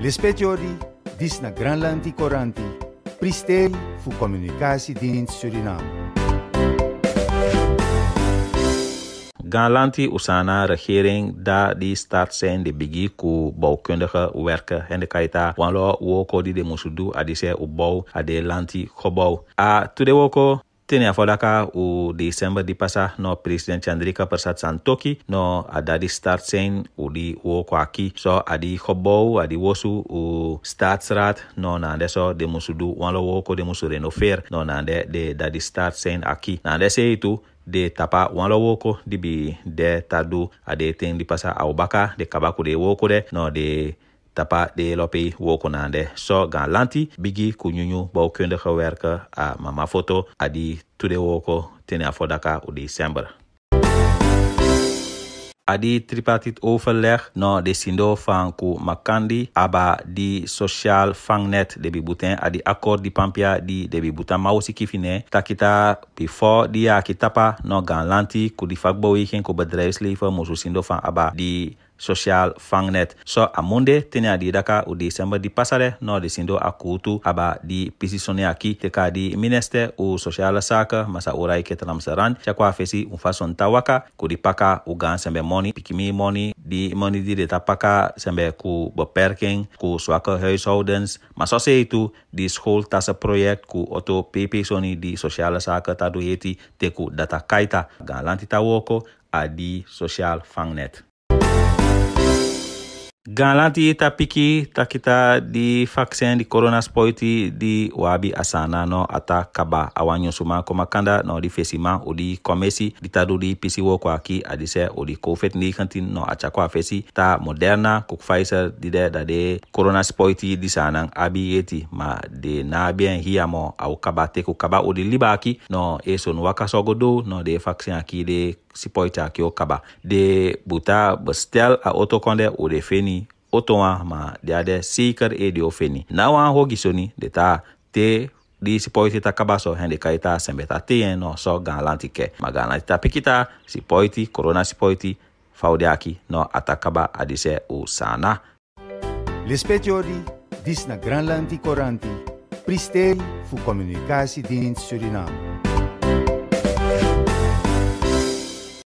Los petdi, dis na Grandlandnti Coranti, Priè fu comunicaci dins Surinam. Grandanti Osanareèren da dstat sent de begir cu baque ouèque ennde Cata, Quan lo oòdi de Mosdou a desser oò a del'ntihobau. A todeòò. tēnei afɔlaka o december di pasa no president chandrika prasad santoki no a da di start sein o di wo kɔ aki so a di xɔbɔwu a di wosu o start srat no na dɛ sɔ demusu du wɔn lɔ wo ko demusu renofer no na dɛ de da di start sein aki na dɛ seyi to de tapa wọn lọ woko bi de tado a de ten di pasa awobaka de kabaku de woko de no de. tapa de lopi wokonande so gan lanti bigi kunyunyu bouwkundige werken a mama foto adi tude woko tene a fodaka u december adi tripartit overleg no de sindo fan ku makandi aba di social fangnet de bi butin adi accord di pampia di de bi buta mausi kifine takita before dia kita kitapa no gan lanti ku di fagbo weken ku bedrijfsleven mosu sindo fan aba di social fangnet so amonde monde tene a di daka u december di pasare no di sindo a kutu aba di pisisone aki te ka di minister u social saka masa urai ke saran chakwa fesi un fason tawaka ku di paka u gan sembe moni pikimi moni di moni di de tapaka sembe ku beperking ku swaka huishoudens maso se itu di school tasa project ku oto pp soni di social saka tadu heti te ku data kaita galanti lanti tawoko a di social fangnet Galanti ta piki ta kita di vaksin di corona spoiti di wabi asana no ata kaba awanyo suma komakanda no di fesima o di komesi di tadu di pisi wo kwa ki adise o di covid ni kantin no cako a fesi ta moderna kuk di de da de corona spoiti di sana abi yeti ma de na bien hiya mo au kaba te ku kaba o di libaki no eso no wakasogo do no de vaksin aki de sipoita ki o kaba de buta bestel a otokonde o de feni Otoa ma deder sir e de ofeni. Nau an hogi sonni de ta te se pòite taaba so ennde cata sembe a te e non s so gan l’ticè, ma gan ta pequita, se pòiti corona si pòiti faodi qui non atacaba a desser o sana. L’espèòdi dis na Grandland Cori, Prièi fu comunicasi dins Surinam.